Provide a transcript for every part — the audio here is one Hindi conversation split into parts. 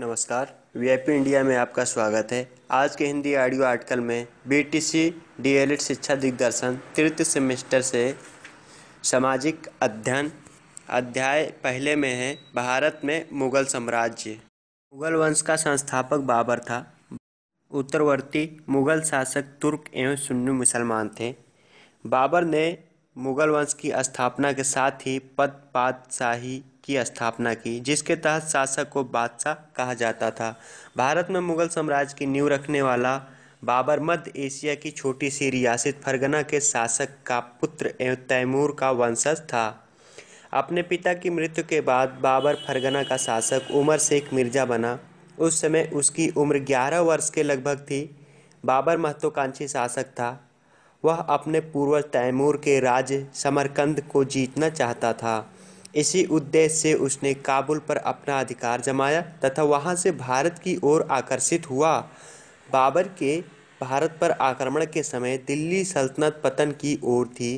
नमस्कार वीआईपी इंडिया में आपका स्वागत है आज के हिंदी ऑडियो आर्टिकल में बीटीसी डीएलएड शिक्षा दिग्दर्शन तृतीय सेमेस्टर से सामाजिक अध्ययन अध्याय पहले में है भारत में मुगल साम्राज्य मुगल वंश का संस्थापक बाबर था उत्तरवर्ती मुगल शासक तुर्क एवं सुन्नी मुसलमान थे बाबर ने मुगल वंश की स्थापना के साथ ही पद पातशाही की स्थापना की जिसके तहत शासक को बादशाह कहा जाता था भारत में मुगल साम्राज्य की नींव रखने वाला बाबर मध्य एशिया की छोटी सी रियासत फरगना के शासक का पुत्र एवं तैमूर का वंशज था अपने पिता की मृत्यु के बाद बाबर फरगना का शासक उमर शेख मिर्जा बना उस समय उसकी उम्र 11 वर्ष के लगभग थी बाबर महत्वाकांक्षी शासक था वह अपने पूर्वज तैमूर के राज्य समरकंद को जीतना चाहता था इसी उद्देश्य से उसने काबुल पर अपना अधिकार जमाया तथा वहाँ से भारत की ओर आकर्षित हुआ बाबर के भारत पर आक्रमण के समय दिल्ली सल्तनत पतन की ओर थी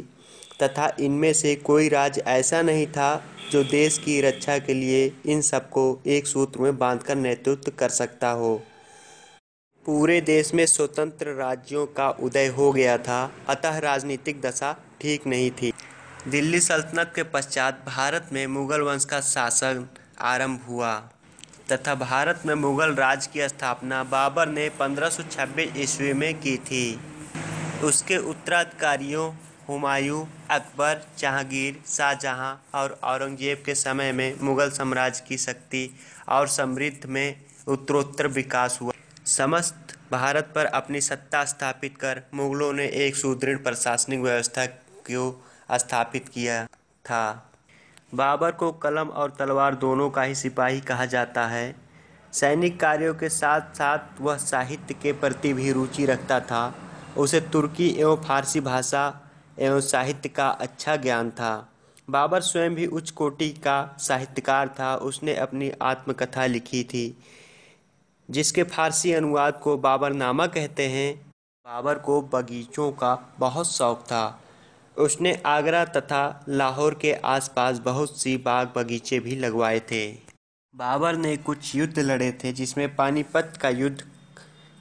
तथा इनमें से कोई राज्य ऐसा नहीं था जो देश की रक्षा के लिए इन सबको एक सूत्र में बांधकर नेतृत्व कर सकता हो पूरे देश में स्वतंत्र राज्यों का उदय हो गया था अतः राजनीतिक दशा ठीक नहीं थी दिल्ली सल्तनत के पश्चात भारत में मुगल वंश का शासन आरंभ हुआ तथा भारत में मुगल राज की स्थापना बाबर ने 1526 ईस्वी में की थी उसके उत्तराधिकारियों हुमायूं अकबर जहांगीर शाहजहां और औरंगजेब के समय में मुगल साम्राज्य की शक्ति और समृद्ध में उत्तरोत्तर विकास हुआ समस्त भारत पर अपनी सत्ता स्थापित कर मुगलों ने एक सुदृढ़ प्रशासनिक व्यवस्था को स्थापित किया था बाबर को कलम और तलवार दोनों का ही सिपाही कहा जाता है सैनिक कार्यों के साथ साथ वह साहित्य के प्रति भी रुचि रखता था उसे तुर्की एवं फारसी भाषा एवं साहित्य का अच्छा ज्ञान था बाबर स्वयं भी उच्च कोटि का साहित्यकार था उसने अपनी आत्मकथा लिखी थी जिसके फारसी अनुवाद को बाबर नामा कहते हैं बाबर को बगीचों का बहुत शौक था उसने आगरा तथा लाहौर के आसपास बहुत सी बाग बगीचे भी लगवाए थे बाबर ने कुछ युद्ध लड़े थे जिसमें पानीपत का युद्ध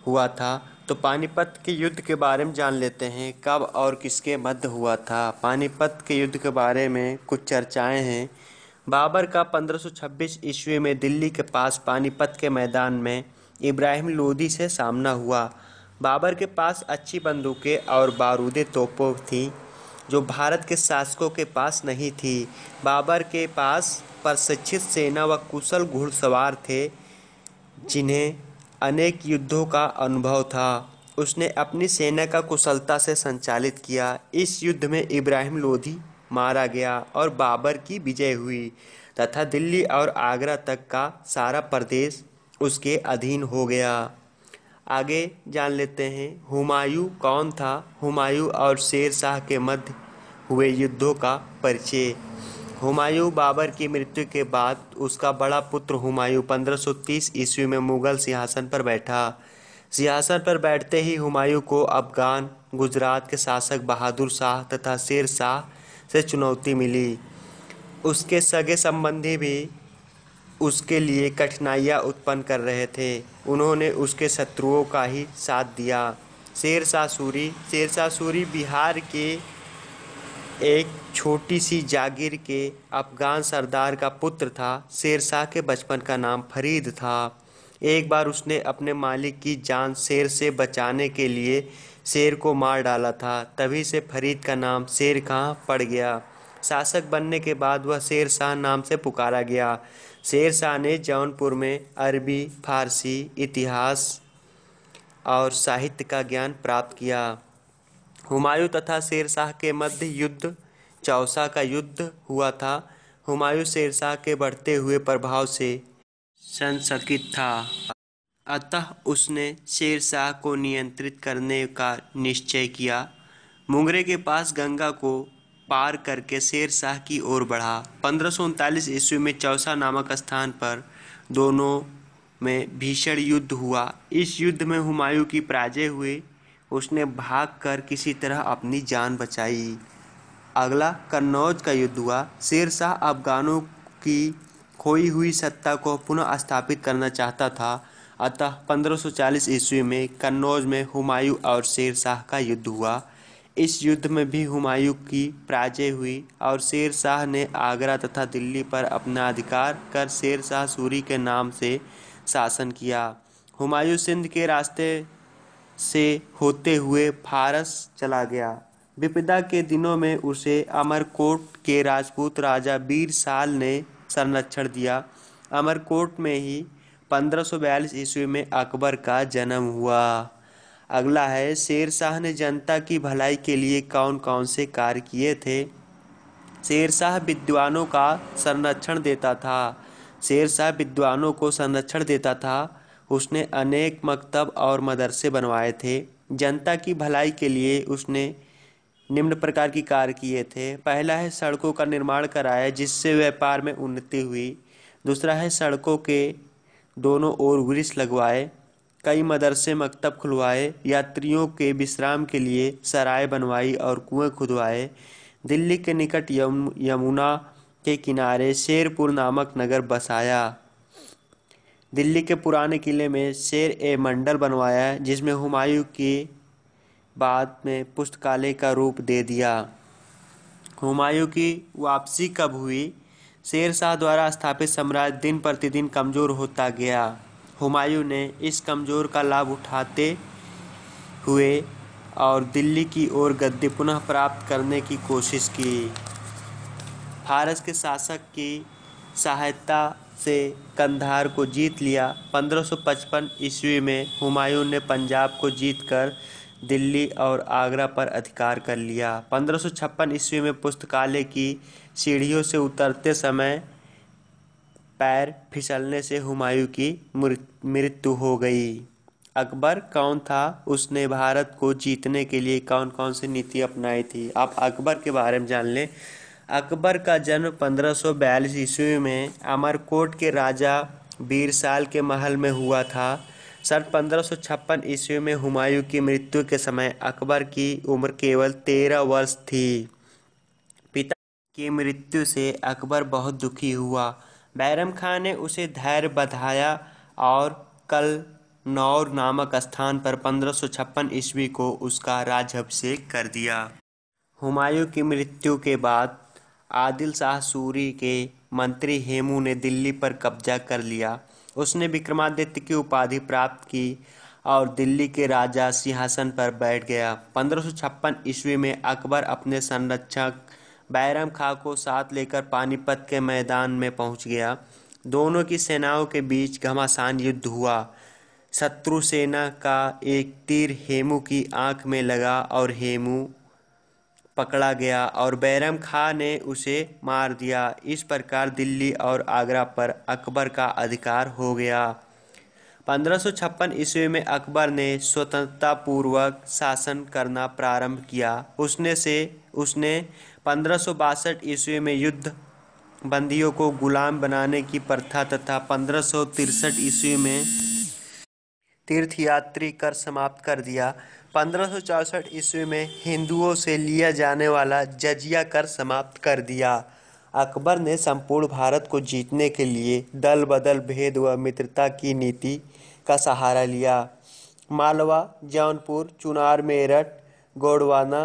हुआ था तो पानीपत के युद्ध के बारे में जान लेते हैं कब और किसके मध्य हुआ था पानीपत के युद्ध के बारे में कुछ चर्चाएं हैं बाबर का 1526 ईस्वी में दिल्ली के पास पानीपत के मैदान में इब्राहिम लोधी से सामना हुआ बाबर के पास अच्छी बंदूकें और बारूदे तोपों थीं जो भारत के शासकों के पास नहीं थी बाबर के पास प्रशिक्षित सेना व कुशल घुड़सवार थे जिन्हें अनेक युद्धों का अनुभव था उसने अपनी सेना का कुशलता से संचालित किया इस युद्ध में इब्राहिम लोधी मारा गया और बाबर की विजय हुई तथा दिल्ली और आगरा तक का सारा प्रदेश उसके अधीन हो गया आगे जान लेते हैं हुमायूं कौन था हुमायूं और शेर शाह के मध्य हुए युद्धों का परिचय हुमायूं बाबर की मृत्यु के बाद उसका बड़ा पुत्र हुमायूं 1530 ईस्वी में मुगल सिंहासन पर बैठा सिंहासन पर बैठते ही हुमायूं को अफगान गुजरात के शासक बहादुर शाह तथा शेर शाह से चुनौती मिली उसके सगे संबंधी भी उसके लिए कठिनाइयाँ उत्पन्न कर रहे थे उन्होंने उसके शत्रुओं का ही साथ दिया शेर शाह सूरी शेर सूरी बिहार के एक छोटी सी जागीर के अफगान सरदार का पुत्र था शेर शाह के बचपन का नाम फरीद था एक बार उसने अपने मालिक की जान शेर से बचाने के लिए शेर को मार डाला था तभी से फरीद का नाम शेर खां पड़ गया शासक बनने के बाद वह शेर शाह नाम से पुकारा गया शेर शाह ने जौनपुर में अरबी फारसी इतिहास और साहित्य का ज्ञान प्राप्त किया हुमायूं तथा शेर शाह के मध्य युद्ध चौसा का युद्ध हुआ था हुमायूं शेर शाह के बढ़ते हुए प्रभाव से संसकित था अतः उसने शेर शाह को नियंत्रित करने का निश्चय किया मुंगरे के पास गंगा को पार करके शेर शाह की ओर बढ़ा पंद्रह ईस्वी में चौसा नामक स्थान पर दोनों में भीषण युद्ध हुआ इस युद्ध में हुमायूं की पराजय हुए उसने भागकर किसी तरह अपनी जान बचाई अगला कन्नौज का युद्ध हुआ शेर शाह अफगानों की खोई हुई सत्ता को पुनः स्थापित करना चाहता था अतः 1540 ईस्वी में कन्नौज में हुमायूं और शेर शाह का युद्ध हुआ इस युद्ध में भी हुमायूं की पराजय हुई और शेर शाह ने आगरा तथा दिल्ली पर अपना अधिकार कर शेर शाह सूरी के नाम से शासन किया हुमायूं सिंध के रास्ते से होते हुए फारस चला गया विपदा के दिनों में उसे अमरकोट के राजपूत राजा बीर साल ने संरक्षण दिया अमरकोट में ही 1542 ईस्वी में अकबर का जन्म हुआ अगला है शेर शाह ने जनता की भलाई के लिए कौन कौन से कार्य किए थे शेर शाह विद्वानों का संरक्षण देता था शेर शाह विद्वानों को संरक्षण देता था उसने अनेक मकतब और मदरसे बनवाए थे जनता की भलाई के लिए उसने निम्न प्रकार की कार्य किए थे पहला है सड़कों का निर्माण कराया जिससे व्यापार में उन्नति हुई दूसरा है सड़कों के दोनों ओर वृक्ष लगवाए कई मदरसे मकतब खुलवाए यात्रियों के विश्राम के लिए सराय बनवाई और कुएं खुदवाए दिल्ली के निकट यमुना के किनारे शेरपुर नामक नगर बसाया दिल्ली के पुराने किले में शेर ए मंडल बनवाया जिसमें हुमायूं के बाद में पुस्तकालय का रूप दे दिया हुमायूं की वापसी कब हुई शेर शाह द्वारा स्थापित साम्राज्य दिन प्रतिदिन कमज़ोर होता गया हुमायूं ने इस कमज़ोर का लाभ उठाते हुए और दिल्ली की ओर गद्दी पुनः प्राप्त करने की कोशिश की फारस के शासक की सहायता से कंधार को जीत लिया 1555 ईस्वी में हुमायूं ने पंजाब को जीतकर दिल्ली और आगरा पर अधिकार कर लिया 1556 ईस्वी में पुस्तकालय की सीढ़ियों से उतरते समय पैर फिसलने से हुमायूं की मृत्यु हो गई अकबर कौन था उसने भारत को जीतने के लिए कौन कौन सी नीति अपनाई थी आप अकबर के बारे में जान लें अकबर का जन्म 1542 ईस्वी में अमरकोट के राजा बीरसाल के महल में हुआ था सन पंद्रह ईस्वी में हुमायूं की मृत्यु के समय अकबर की उम्र केवल तेरह वर्ष थी पिता की मृत्यु से अकबर बहुत दुखी हुआ बैरम खां ने उसे धैर्य बधाया और कल नौर नामक स्थान पर पंद्रह सौ छप्पन ईस्वी को उसका राज्याभिषेक कर दिया हुमायूं की मृत्यु के बाद आदिल शाह सूरी के मंत्री हेमू ने दिल्ली पर कब्जा कर लिया उसने विक्रमादित्य की उपाधि प्राप्त की और दिल्ली के राजा सिंहासन पर बैठ गया पंद्रह ईस्वी में अकबर अपने संरक्षक बैरम खां को साथ लेकर पानीपत के मैदान में पहुंच गया दोनों की सेनाओं के बीच घमासान युद्ध हुआ शत्रु सेना का एक तीर हेमू की आंख में लगा और हेमू पकड़ा गया और बैरम खां ने उसे मार दिया इस प्रकार दिल्ली और आगरा पर अकबर का अधिकार हो गया पंद्रह ईस्वी में अकबर ने स्वतंत्रता पूर्वक शासन करना प्रारंभ किया उसने से उसने पंद्रह ईस्वी में युद्ध बंदियों को गुलाम बनाने की प्रथा तथा पंद्रह ईस्वी में तीर्थयात्री कर समाप्त कर दिया पंद्रह ईस्वी में हिंदुओं से लिया जाने वाला जजिया कर समाप्त कर दिया अकबर ने संपूर्ण भारत को जीतने के लिए दल बदल भेद व मित्रता की नीति का सहारा लिया मालवा जौनपुर चुनार मेरठ गोडवाना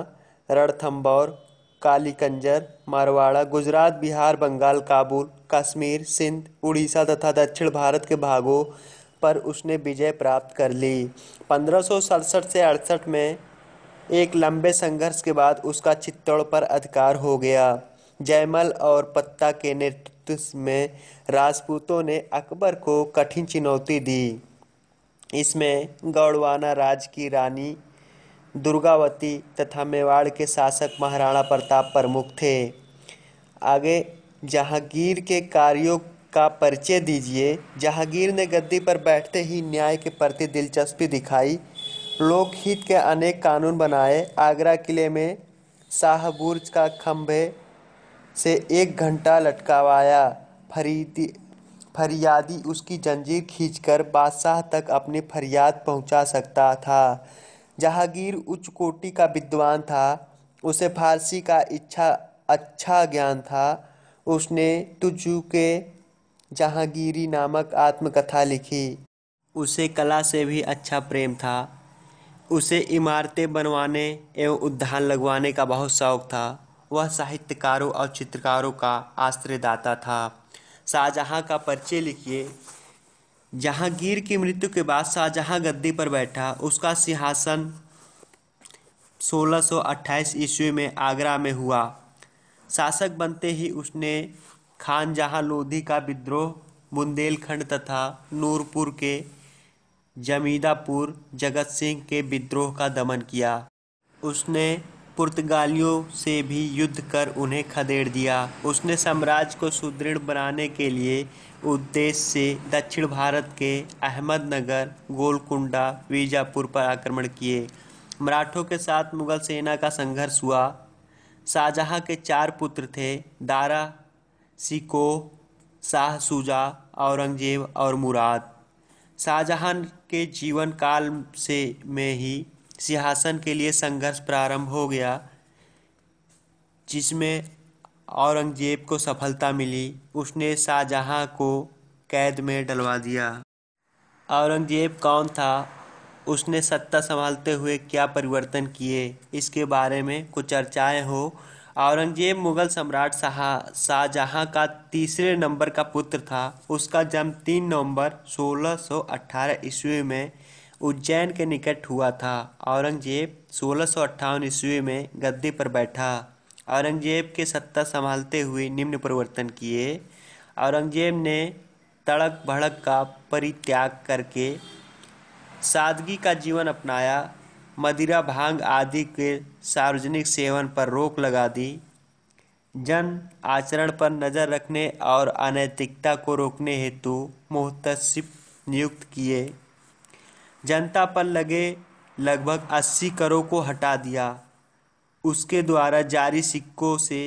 रणथम्बौर काली कंजर मारवाड़ा गुजरात बिहार बंगाल काबुल कश्मीर सिंध उड़ीसा तथा दक्षिण भारत के भागों पर उसने विजय प्राप्त कर ली पंद्रह से अड़सठ में एक लंबे संघर्ष के बाद उसका चित्तौड़ पर अधिकार हो गया जयमल और पत्ता के नेतृत्व में राजपूतों ने अकबर को कठिन चुनौती दी इसमें गौड़वाना राज की रानी दुर्गावती तथा मेवाड़ के शासक महाराणा प्रताप प्रमुख थे आगे जहांगीर के कार्यों का परिचय दीजिए जहांगीर ने गद्दी पर बैठते ही न्याय के प्रति दिलचस्पी दिखाई लोकहित के अनेक कानून बनाए आगरा किले में शाहबुर्ज का खम्भे से एक घंटा लटकावाया फरीदी फरियादी उसकी जंजीर खींचकर बादशाह तक अपनी फरियाद पहुंचा सकता था जहांगीर उच्च कोटि का विद्वान था उसे फारसी का इच्छा अच्छा ज्ञान था उसने तुजू के जहांगीरी नामक आत्मकथा लिखी उसे कला से भी अच्छा प्रेम था उसे इमारतें बनवाने एवं उद्यान लगवाने का बहुत शौक था वह साहित्यकारों और चित्रकारों का आश्रयदाता था शाहजहाँ का परिचय लिखिए जहांगीर की मृत्यु के बाद शाहजहां गद्दी पर बैठा उसका सिंहासन 1628 ईस्वी में आगरा में हुआ शासक बनते ही उसने खान जहां लोधी का विद्रोह बुंदेलखंड तथा नूरपुर के जमीदापुर जगत सिंह के विद्रोह का दमन किया उसने पुर्तगालियों से भी युद्ध कर उन्हें खदेड़ दिया उसने साम्राज्य को सुदृढ़ बनाने के लिए उद्देश्य से दक्षिण भारत के अहमदनगर गोलकुंडा बीजापुर पर आक्रमण किए मराठों के साथ मुगल सेना का संघर्ष हुआ शाहजहाँ के चार पुत्र थे दारा सिको शाह सुजा औरंगजेब और मुराद शाहजहाँ के जीवन काल से में ही सिंहासन के लिए संघर्ष प्रारंभ हो गया जिसमें औरंगजेब को सफलता मिली उसने शाहजहाँ को कैद में डलवा दिया औरंगजेब कौन था उसने सत्ता संभालते हुए क्या परिवर्तन किए इसके बारे में कुछ चर्चाएं हो औरंगजेब मुगल सम्राट शाह शाहजहाँ का तीसरे नंबर का पुत्र था उसका जन्म तीन नवंबर 1618 ईस्वी में उज्जैन के निकट हुआ था औरंगजेब सोलह ईस्वी में गद्दी पर बैठा औरंगजेब के सत्ता संभालते हुए निम्न परिवर्तन किए औरंगजेब ने तड़क भड़क का परित्याग करके सादगी का जीवन अपनाया मदिरा भांग आदि के सार्वजनिक सेवन पर रोक लगा दी जन आचरण पर नज़र रखने और अनैतिकता को रोकने हेतु मुहतसिब नियुक्त किए जनता पर लगे लगभग अस्सी करों को हटा दिया उसके द्वारा जारी सिक्कों से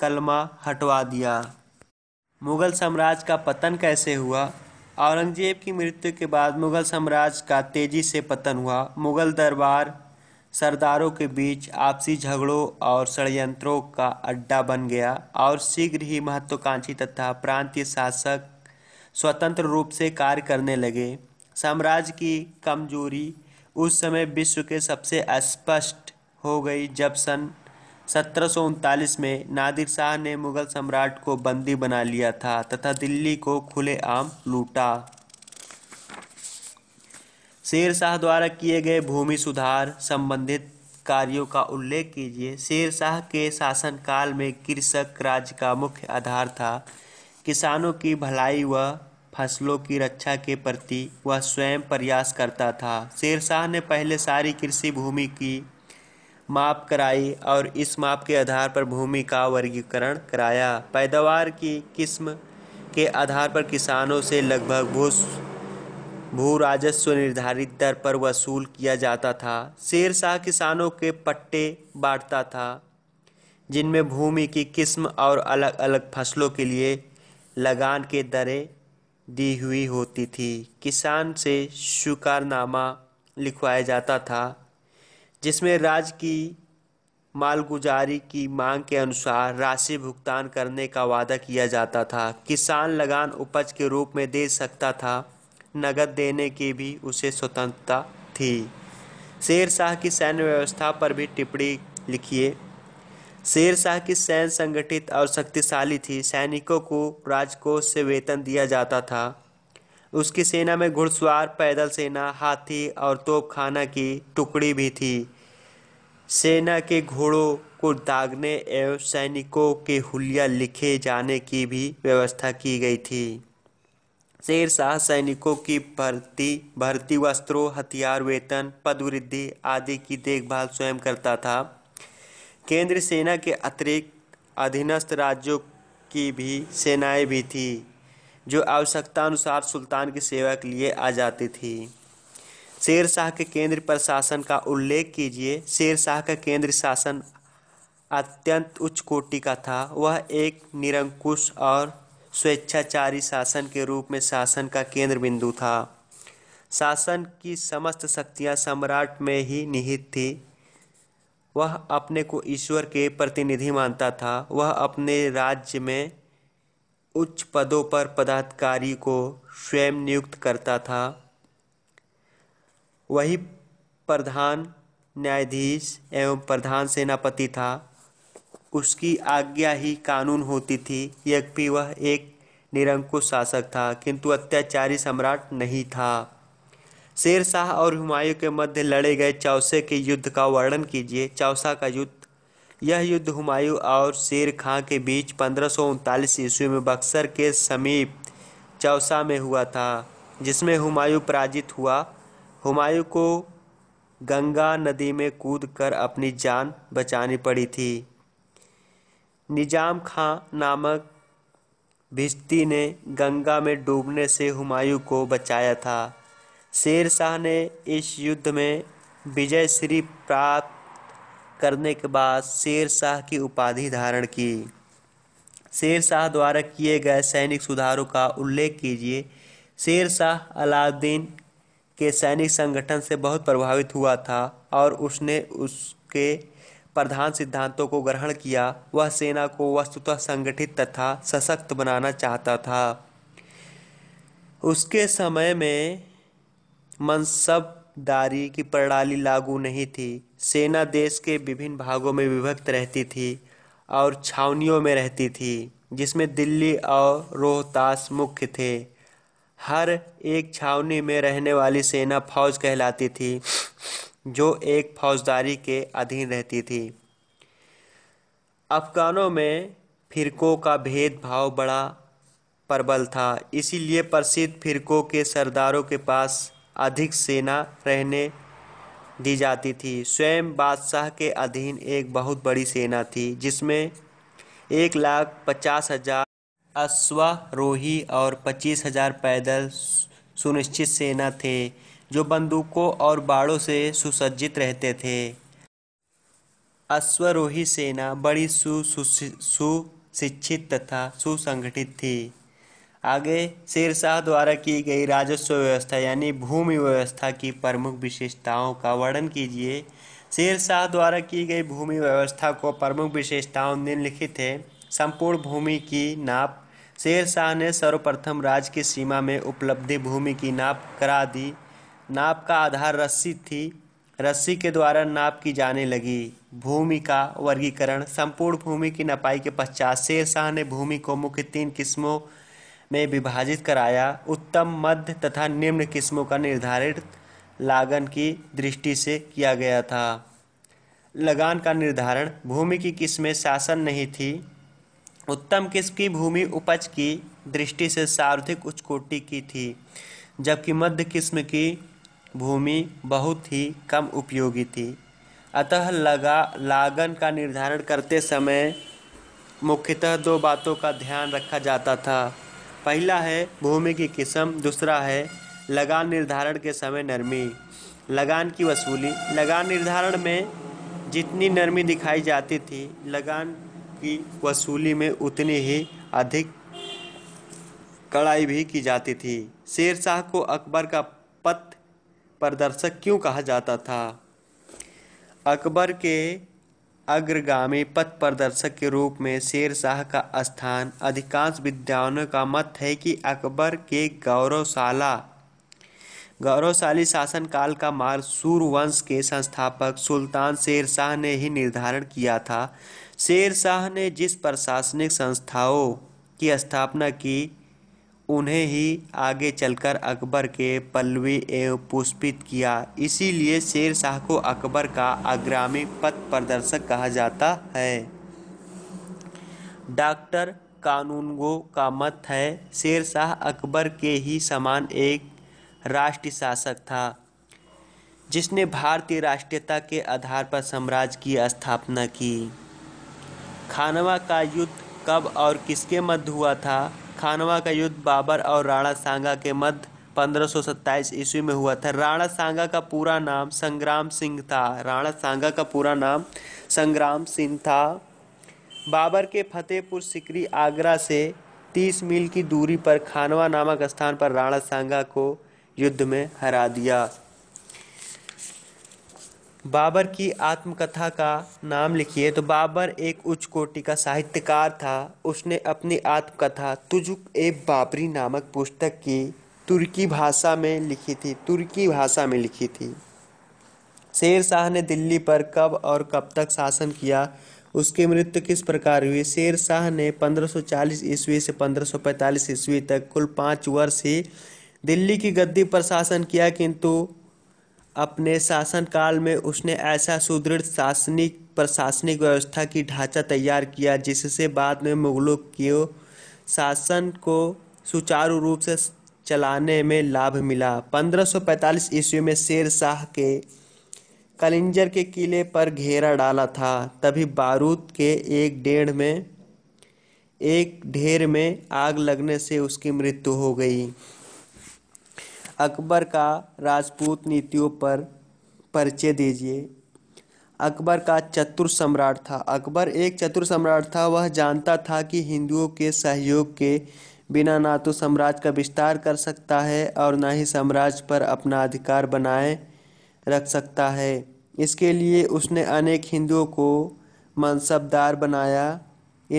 कलमा हटवा दिया मुग़ल साम्राज्य का पतन कैसे हुआ औरंगजेब की मृत्यु के बाद मुग़ल साम्राज्य का तेज़ी से पतन हुआ मुग़ल दरबार सरदारों के बीच आपसी झगड़ों और षडयंत्रों का अड्डा बन गया और शीघ्र ही महत्वाकांक्षी तथा प्रांतीय शासक स्वतंत्र रूप से कार्य करने लगे साम्राज्य की कमजोरी उस समय विश्व के सबसे स्पष्ट हो गई जब सन सत्रह में नादिर शाह ने मुगल सम्राट को बंदी बना लिया था तथा दिल्ली को खुलेआम लूटा शेर शाह द्वारा किए गए भूमि सुधार संबंधित कार्यों का उल्लेख कीजिए शेर शाह के शासनकाल में कृषक राज्य का मुख्य आधार था किसानों की भलाई व फसलों की रक्षा के प्रति वह स्वयं प्रयास करता था शेर शाह ने पहले सारी कृषि भूमि की माप कराई और इस माप के आधार पर भूमि का वर्गीकरण कराया पैदावार की किस्म के आधार पर किसानों से लगभग भू भू राजस्व निर्धारित दर पर वसूल किया जाता था शेर शाह किसानों के पट्टे बांटता था जिनमें भूमि की किस्म और अलग अलग फसलों के लिए लगान के दरें दी हुई होती थी किसान से शुकारनामा लिखवाया जाता था जिसमें राज्य की मालगुजारी की मांग के अनुसार राशि भुगतान करने का वादा किया जाता था किसान लगान उपज के रूप में दे सकता था नगद देने की भी उसे स्वतंत्रता थी शेर शाह की सैन्य व्यवस्था पर भी टिप्पणी लिखिए शेर शाह की सैन्य संगठित और शक्तिशाली थी सैनिकों को राजकोष से वेतन दिया जाता था उसकी सेना में घुड़सवार पैदल सेना हाथी और तोपखाना की टुकड़ी भी थी सेना के घोड़ों को दागने एवं सैनिकों के हुलिया लिखे जाने की भी व्यवस्था की गई थी शेर शाह सैनिकों की भर्ती भर्ती वस्त्रों हथियार वेतन पदवृद्धि आदि की देखभाल स्वयं करता था केंद्र सेना के अतिरिक्त अधीनस्थ राज्यों की भी सेनाएं भी थी जो आवश्यकता अनुसार सुल्तान की सेवा के लिए आ जाती थी शेर शाह के केंद्र प्रशासन का उल्लेख कीजिए शेर शाह का केंद्र शासन अत्यंत उच्च कोटि का था वह एक निरंकुश और स्वेच्छाचारी शासन के रूप में शासन का केंद्र बिंदु था शासन की समस्त शक्तियां सम्राट में ही निहित थी वह अपने को ईश्वर के प्रतिनिधि मानता था वह अपने राज्य में उच्च पदों पर पदाधिकारी को स्वयं नियुक्त करता था वही प्रधान न्यायाधीश एवं प्रधान सेनापति था उसकी आज्ञा ही कानून होती थी यद्यपि वह एक निरंकुश शासक था किंतु अत्याचारी सम्राट नहीं था शेर शाह और हुमायूं के मध्य लड़े गए चौसे के युद्ध का वर्णन कीजिए चौसा का युद्ध यह युद्ध हुमायूं और शेर खां के बीच पंद्रह ईस्वी में बक्सर के समीप चौसा में हुआ था जिसमें हुमायूं पराजित हुआ हुमायूं को गंगा नदी में कूद कर अपनी जान बचानी पड़ी थी निजाम खां नामक भिश्ती ने गंगा में डूबने से हुमायूं को बचाया था शेर शाह ने इस युद्ध में विजय श्री प्राप्त करने के बाद शेर शाह की उपाधि धारण की शेर शाह द्वारा किए गए सैनिक सुधारों का उल्लेख कीजिए शेर शाह अलाउद्दीन के सैनिक संगठन से बहुत प्रभावित हुआ था और उसने उसके प्रधान सिद्धांतों को ग्रहण किया वह सेना को वस्तुतः संगठित तथा सशक्त बनाना चाहता था उसके समय में मनसबदारी की प्रणाली लागू नहीं थी सेना देश के विभिन्न भागों में विभक्त रहती थी और छावनियों में रहती थी जिसमें दिल्ली और रोहतास मुख्य थे हर एक छावनी में रहने वाली सेना फौज कहलाती थी जो एक फौजदारी के अधीन रहती थी अफगानों में फिरकों का भेदभाव बड़ा प्रबल था इसीलिए प्रसिद्ध फिरकों के सरदारों के पास अधिक सेना रहने दी जाती थी स्वयं बादशाह के अधीन एक बहुत बड़ी सेना थी जिसमें एक लाख पचास हजार अश्वरोही और पच्चीस हजार पैदल सुनिश्चित सेना थे जो बंदूकों और बाड़ों से सुसज्जित रहते थे अश्वरोही सेना बड़ी सुशिक्षित तथा सुसंगठित थी आगे शेरशाह द्वारा की गई राजस्व व्यवस्था यानी भूमि व्यवस्था की प्रमुख विशेषताओं का वर्णन कीजिए शेरशाह द्वारा की गई भूमि व्यवस्था को प्रमुख विशेषताओं निम्नलिखित है संपूर्ण भूमि की नाप शेरशाह ने सर्वप्रथम राज्य की सीमा में उपलब्धि भूमि की नाप करा दी नाप का आधार रस्सी थी रस्सी के द्वारा नाप की जाने लगी भूमि का वर्गीकरण संपूर्ण भूमि की नपाई के पश्चात शेरशाह ने भूमि को मुख्य तीन किस्मों में विभाजित कराया उत्तम मध्य तथा निम्न किस्मों का निर्धारित लागन की दृष्टि से किया गया था लगान का निर्धारण भूमि की किस्में शासन नहीं थी उत्तम किस्म की भूमि उपज की दृष्टि से सार्वधिक उच्च कोटि की थी जबकि मध्य किस्म की भूमि बहुत ही कम उपयोगी थी अतः लगा लागन का निर्धारण करते समय मुख्यतः दो बातों का ध्यान रखा जाता था पहला है भूमि की किस्म दूसरा है लगान निर्धारण के समय नरमी लगान की वसूली लगान निर्धारण में जितनी नरमी दिखाई जाती थी लगान की वसूली में उतनी ही अधिक कड़ाई भी की जाती थी शेर शाह को अकबर का पथ प्रदर्शक क्यों कहा जाता था अकबर के अग्रगामी पथ प्रदर्शक के रूप में शेर शाह का स्थान अधिकांश विद्वानों का मत है कि अकबर के गौरवशाला गौरवशाली शासनकाल का मार्ग सूर्यवंश के संस्थापक सुल्तान शेर शाह ने ही निर्धारण किया था शेर शाह ने जिस प्रशासनिक संस्थाओं की स्थापना की उन्हें ही आगे चलकर अकबर के पल्लवी एवं पुष्पित किया इसीलिए शेर शाह को अकबर का अग्रामी पथ प्रदर्शक कहा जाता है डॉक्टर कानूनगो का मत है शेर शाह अकबर के ही समान एक राष्ट्र शासक था जिसने भारतीय राष्ट्रीयता के आधार पर साम्राज्य की स्थापना की खानवा का युद्ध कब और किसके मध्य हुआ था खानवा का युद्ध बाबर और राणा सांगा के मध्य 1527 ईस्वी में हुआ था राणा सांगा का पूरा नाम संग्राम सिंह था राणा सांगा का पूरा नाम संग्राम सिंह था बाबर के फतेहपुर सिकरी आगरा से 30 मील की दूरी पर खानवा नामक स्थान पर राणा सांगा को युद्ध में हरा दिया बाबर की आत्मकथा का नाम लिखिए तो बाबर एक उच्च कोटि का साहित्यकार था उसने अपनी आत्मकथा तुजुक ए बाबरी नामक पुस्तक की तुर्की भाषा में लिखी थी तुर्की भाषा में लिखी थी शेर शाह ने दिल्ली पर कब और कब तक शासन किया उसकी मृत्यु किस प्रकार हुई शेर शाह ने 1540 ईस्वी से 1545 ईस्वी तक कुल पाँच वर्ष ही दिल्ली की गद्दी पर शासन किया किंतु अपने शासनकाल में उसने ऐसा सुदृढ़ शासनिक प्रशासनिक व्यवस्था की ढांचा तैयार किया जिससे बाद में मुगलों के शासन को सुचारू रूप से चलाने में लाभ मिला 1545 ईस्वी में शेर शाह के कलिंजर के किले पर घेरा डाला था तभी बारूद के एक डेढ़ में एक ढेर में आग लगने से उसकी मृत्यु हो गई अकबर का राजपूत नीतियों पर परिचय दीजिए अकबर का चतुर सम्राट था अकबर एक चतुर सम्राट था वह जानता था कि हिंदुओं के सहयोग के बिना ना तो साम्राज्य का विस्तार कर सकता है और ना ही साम्राज्य पर अपना अधिकार बनाए रख सकता है इसके लिए उसने अनेक हिंदुओं को मनसबदार बनाया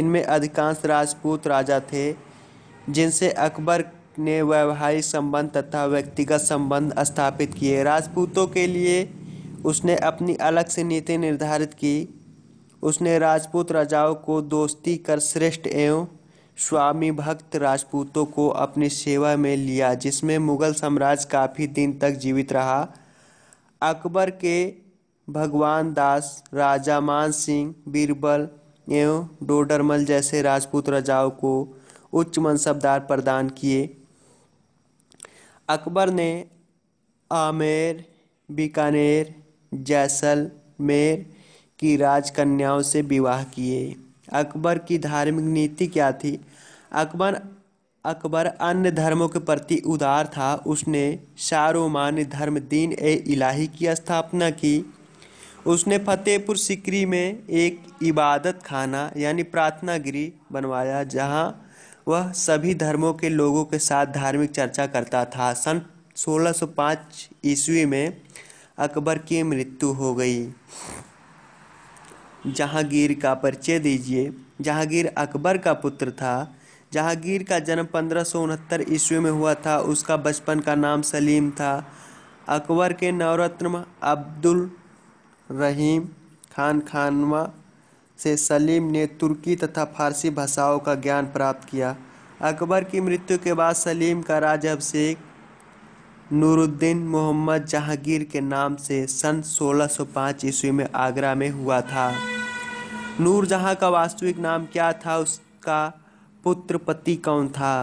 इनमें अधिकांश राजपूत राजा थे जिनसे अकबर ने वैवाहिक संबंध तथा व्यक्तिगत संबंध स्थापित किए राजपूतों के लिए उसने अपनी अलग से नीति निर्धारित की उसने राजपूत राजाओं को दोस्ती कर श्रेष्ठ एवं स्वामी भक्त राजपूतों को अपनी सेवा में लिया जिसमें मुगल साम्राज्य काफ़ी दिन तक जीवित रहा अकबर के भगवान दास राजा मान सिंह बीरबल एवं डोडरमल जैसे राजपूत राजाओं को उच्च मनसबदार प्रदान किए अकबर ने आमेर बीकानेर जैसलमेर की राजकन्याओं से विवाह किए अकबर की धार्मिक नीति क्या थी अकबर अकबर अन्य धर्मों के प्रति उदार था उसने शारोमान धर्म दीन ए इलाही की स्थापना की उसने फतेहपुर सिकरी में एक इबादत खाना यानी प्रार्थना गिरी बनवाया जहाँ वह सभी धर्मों के लोगों के साथ धार्मिक चर्चा करता था सन 1605 ईस्वी में अकबर की मृत्यु हो गई जहांगीर का परिचय दीजिए जहांगीर अकबर का पुत्र था जहांगीर का जन्म पंद्रह ईस्वी में हुआ था उसका बचपन का नाम सलीम था अकबर के नवरत्न अब्दुल रहीम खान खानवा से सलीम ने तुर्की तथा फारसी भाषाओं का ज्ञान प्राप्त किया अकबर की मृत्यु के बाद सलीम का राज अभिषेक नूरुद्दीन मोहम्मद जहांगीर के नाम से सन 1605 ईस्वी में आगरा में हुआ था नूरजहाँ का वास्तविक नाम क्या था उसका पुत्र पति कौन था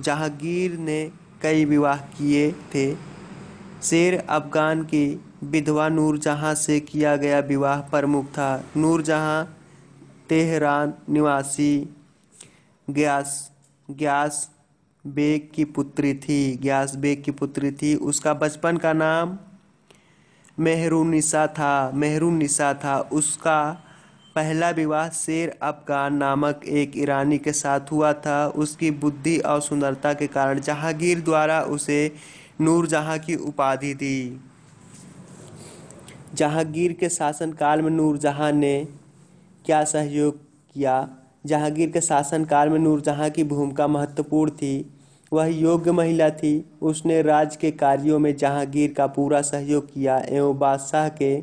जहांगीर ने कई विवाह किए थे शेर अफगान की विधवा नूरजहाँ से किया गया विवाह प्रमुख था नूरजहाँ तेहरान निवासी ग्यास ग्यास बेग की पुत्री थी ग्यास बेग की पुत्री थी उसका बचपन का नाम मेहरूनिसा था मेहरुनिसा था उसका पहला विवाह शेर अफगान नामक एक ईरानी के साथ हुआ था उसकी बुद्धि और सुंदरता के कारण जहांगीर द्वारा उसे नूरजहाँ की उपाधि दी जहांगीर के शासनकाल में नूरजहाँ ने क्या सहयोग किया जहांगीर के शासनकाल में नूरजहाँ की भूमिका महत्वपूर्ण थी वह योग्य महिला थी उसने राज्य के कार्यों में जहांगीर का पूरा सहयोग किया एवं बादशाह के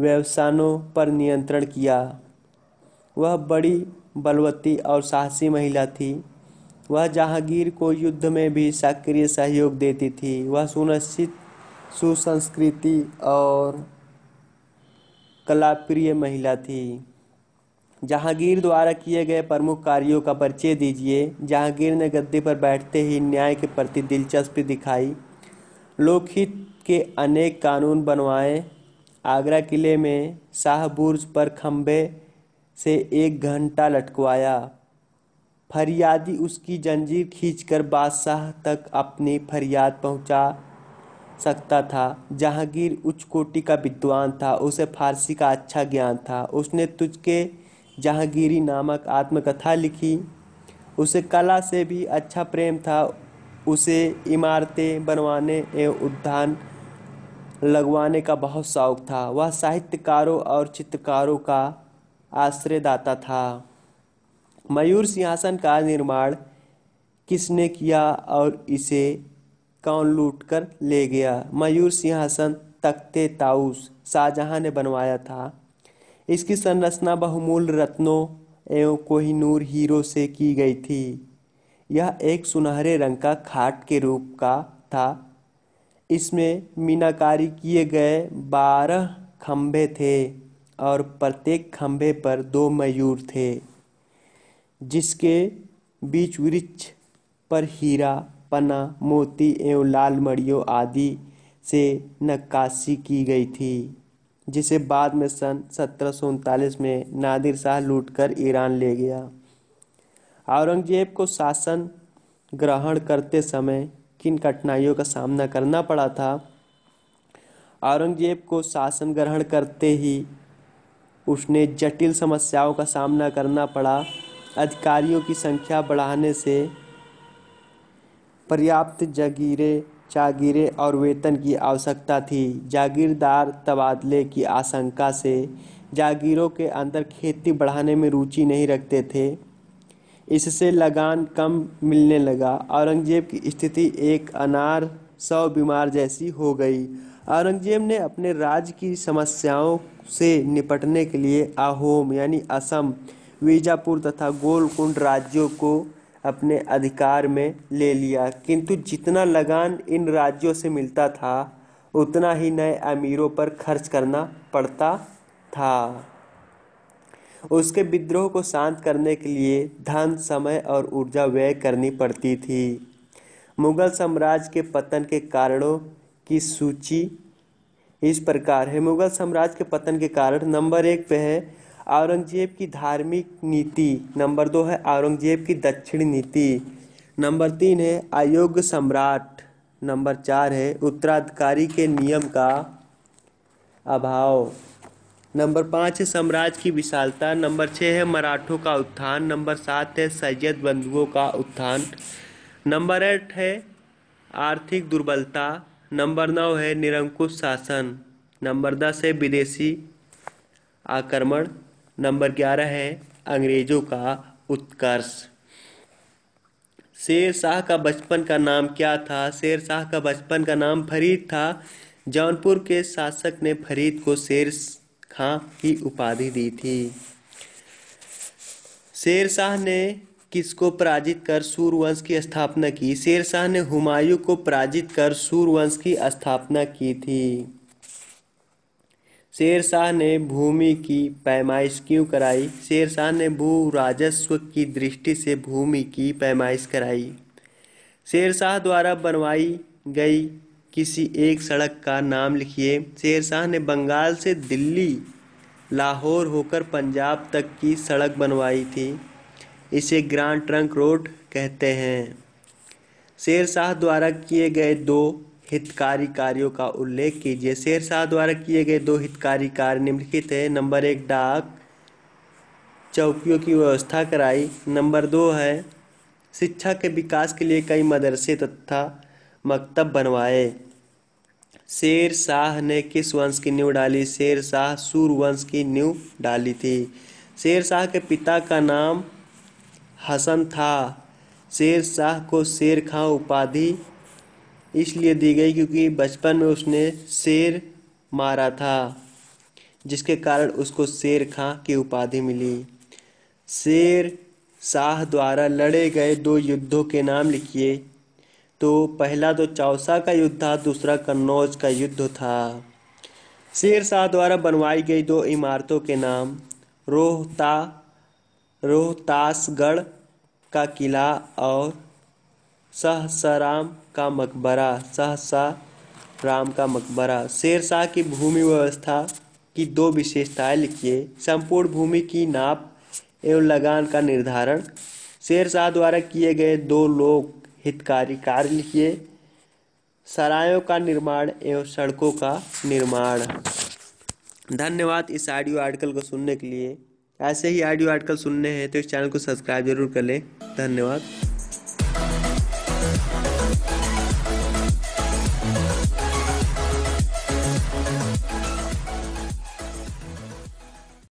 व्यवसानों पर नियंत्रण किया वह बड़ी बलवती और साहसी महिला थी वह जहांगीर को युद्ध में भी सक्रिय सहयोग देती थी वह सुनिश्चित सुसंस्कृति और कलाप्रिय महिला थी जहांगीर द्वारा किए गए प्रमुख कार्यों का परिचय दीजिए जहांगीर ने गद्दी पर बैठते ही न्याय के प्रति दिलचस्पी दिखाई लोकहित के अनेक कानून बनवाए आगरा किले में शाहबुर्ज पर खम्भे से एक घंटा लटकवाया फरियादी उसकी जंजीर खींचकर बादशाह तक अपनी फरियाद पहुंचा सकता था जहांगीर उच्च कोटि का विद्वान था उसे फारसी का अच्छा ज्ञान था उसने तुझके जहांगीरी नामक आत्मकथा लिखी उसे कला से भी अच्छा प्रेम था उसे इमारतें बनवाने एवं उद्यान लगवाने का बहुत शौक था वह साहित्यकारों और चित्रकारों का आश्रयदाता था मयूर सिंहासन का निर्माण किसने किया और इसे कौन लूट कर ले गया मयूर सिंहासन तख्ते ताउस शाहजहां ने बनवाया था इसकी संरचना बहुमूल्य रत्नों एवं कोहिनूर हीरो से की गई थी यह एक सुनहरे रंग का खाट के रूप का था इसमें मीनाकारी किए गए बारह खम्भे थे और प्रत्येक खम्भे पर दो मयूर थे जिसके बीच वृक्ष पर हीरा पना मोती एवं लाल मड़ियों आदि से नक्काशी की गई थी जिसे बाद में सन सत्रह में नादिर शाह लूटकर ईरान ले गया औरंगजेब को शासन ग्रहण करते समय किन कठिनाइयों का सामना करना पड़ा था औरंगजेब को शासन ग्रहण करते ही उसने जटिल समस्याओं का सामना करना पड़ा अधिकारियों की संख्या बढ़ाने से पर्याप्त जागीरें जागीरें और वेतन की आवश्यकता थी जागीरदार तबादले की आशंका से जागीरों के अंदर खेती बढ़ाने में रुचि नहीं रखते थे इससे लगान कम मिलने लगा औरंगजेब की स्थिति एक अनार सौ बीमार जैसी हो गई औरंगजेब ने अपने राज्य की समस्याओं से निपटने के लिए आहोम यानी असम वीजापुर तथा गोलकुंड राज्यों को अपने अधिकार में ले लिया किंतु जितना लगान इन राज्यों से मिलता था उतना ही नए अमीरों पर खर्च करना पड़ता था उसके विद्रोह को शांत करने के लिए धन समय और ऊर्जा व्यय करनी पड़ती थी मुगल साम्राज्य के पतन के कारणों की सूची इस प्रकार है मुगल साम्राज्य के पतन के कारण नंबर एक पे है औरंगजेब की धार्मिक नीति नंबर दो है औरंगजेब की दक्षिण नीति नंबर तीन है अयोग्य सम्राट नंबर चार है उत्तराधिकारी के नियम का अभाव नंबर पाँच है साम्राज्य की विशालता नंबर छः है मराठों का उत्थान नंबर सात है सैयद बंधुओं का उत्थान नंबर आठ है आर्थिक दुर्बलता नंबर नौ है निरंकुश शासन नंबर दस है विदेशी आक्रमण नंबर ग्यारह है अंग्रेजों का उत्कर्ष शेर शाह का बचपन का नाम क्या था शेर शाह का बचपन का नाम फरीद था जौनपुर के शासक ने फरीद को शेर खां की उपाधि दी थी शेर शाह ने किसको पराजित कर सूर्यवंश की स्थापना की शेर शाह ने हुमायूं को पराजित कर सूर्यवंश की स्थापना की थी शेर शाह ने भूमि की पैमाइश क्यों कराई शेर शाह ने भू राजस्व की दृष्टि से भूमि की पैमाइश कराई शेरशाह द्वारा बनवाई गई किसी एक सड़क का नाम लिखिए शेर शाह ने बंगाल से दिल्ली लाहौर होकर पंजाब तक की सड़क बनवाई थी इसे ग्रांड ट्रंक रोड कहते हैं शेर शाह द्वारा किए गए दो हितकारी कार्यों का उल्लेख कीजिए शेर शाह द्वारा किए गए दो हितकारी कार्य निम्नलिखित है नंबर एक डाक चौकियों की व्यवस्था कराई नंबर दो है शिक्षा के विकास के लिए कई मदरसे तथा मकतब बनवाए शेर शाह ने किस वंश की नींव डाली शेर शाह सूर वंश की नींव डाली थी शेर शाह के पिता का नाम हसन था शेर शाह को शेर खां उपाधि इसलिए दी गई क्योंकि बचपन में उसने शेर मारा था जिसके कारण उसको शेर खां की उपाधि मिली शेर शाह द्वारा लड़े गए दो युद्धों के नाम लिखिए तो पहला तो चौसा का युद्ध था दूसरा कन्नौज का युद्ध था शेर शाह द्वारा बनवाई गई दो इमारतों के नाम रोहता रोहतासगढ़ का किला और सहसाराम का मकबरा सहसा राम का मकबरा शेर शाह की भूमि व्यवस्था की दो विशेषताएं लिखिए संपूर्ण भूमि की नाप एवं लगान का निर्धारण शेर शाह द्वारा किए गए दो लोक हितकारी कार्य लिखिए सरायों का निर्माण एवं सड़कों का निर्माण धन्यवाद इस ऑडियो आर्टिकल को सुनने के लिए ऐसे ही ऑडियो आर्टिकल सुनने हैं तो इस चैनल को सब्सक्राइब जरूर कर लें धन्यवाद